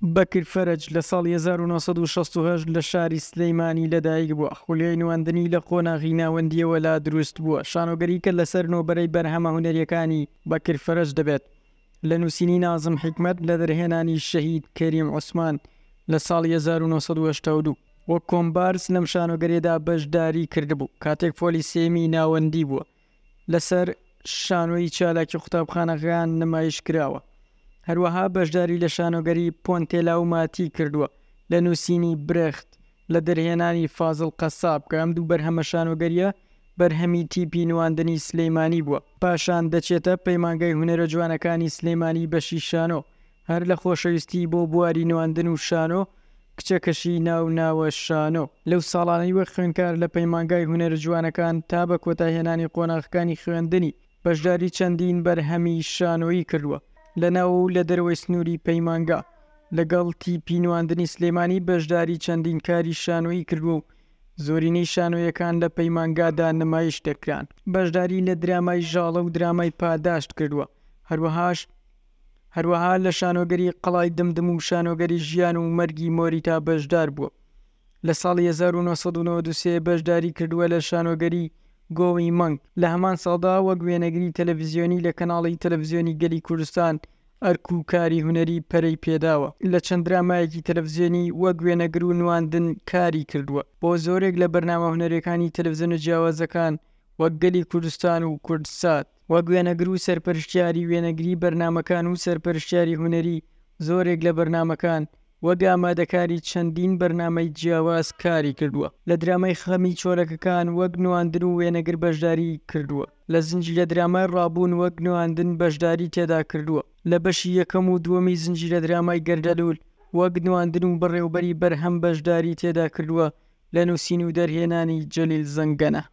بەکر فەرج لە ساڵ 1960 لە شاری سلەیمانی لەدایک بووە خولیای نواندنی لە قۆناغی ناوەندیەوە لا دروست بووە شانۆگەریکە لەسەر نۆبەرەی بەرهەمە هوەریەکانی بەکر فەرج دەبێت لە نووسینی نازم حکمت لە دەرهێنانی شەهید کەریم عوسمان لە ساڵ 1992 وە کۆمبارس لەم شانۆگەرێدا بەشداری کردبوو کاتێک پۆلی سێمی ناوەندی بووە لەسەر شانۆی چالاکی قوتابخانەکان نمایش کراوە هەروەها بەشداری لە شانۆگەری پۆنتێلا و ماتی کردووە لە نووسینی برخت لە دەرهێنانی فازل قەساب کە ئەم دوو بەرهەمە شانۆگەریە بەرهەمی تیپی نواندنی سلەیمانی بووە پاشان دەچێتە پەیمانگەی هوەرە جوانەکانی سلەیمانی بەشی شانۆ هەر لە خۆشەویستی بۆ بواری نواندن و شانۆ کچەکەشی ناو ناوە شانۆ لەو ساڵانەی وە خوێنکار لە پەیمانگای هوەر جوانەکان تا بە کۆتاهێنانی قۆناغەکانی خوێندنی بەشداری چەندین بەرهەمی شانۆیی کردووە لەناو لە دەروەی سنووری پەیمانگا لەگەڵتی پینواندنی سلێمانی بەشداری چەندین کاری شانۆی کردو و زۆرینەی شانۆیەکان لە پەیمانگادا نمایش دەکران بەشداری لە درامای ژاڵە و درامای پاداشت کردووە هەروەهاش هەروەها لە شانۆگەری قەڵای دمدم و شانۆگەری ژیان و مەرگی مۆریتا بەشدار بووە لە ساڵی 1993 بەشداری کردووە لە شانۆگەری گۆوی مەنگ لە هەمان ساڵدا وەک وێنەگری تەلەڤزیۆنی لە کەناڵی تەلەڤزیۆنی گەلی کوردستان ئەرکوکاری هوەری پەرەی پێداوە لە چەندرامایەکی تەلەڤزیێنی وە گوێنەگر و نواندن کاری کردووە بۆ زۆرێک لە بەرنامە هوەرەکانی تەلەڤزیۆنە جیاوازەکان وەک گەلی کوردستان و کوردسات وە گوێنەگر و سەرپەرشتیاری وێنەگری بەرنمەکان و سەرپەرشتیاری هوەری زۆرێک لە بەرنمەکان وەک ئامادەکاری چەندین بەرنمەی جیاواز کاری کردووە لە درامای خەمی چۆرەکەکان وەک نواندن و وێنەگر بەشداری کردووە لە زنجیرە درامای ڕابوون وەک نواندن بەشداری تێدا کردووە لە بەشی یەکەم و دووەمی زنجیرە درامای گەردەلول وەک نواندن و بەڕێوبەری بەرهەم بەشداری تێدا کردووە لە نووسین و دەرهێنانی جەلیل زەنگەنە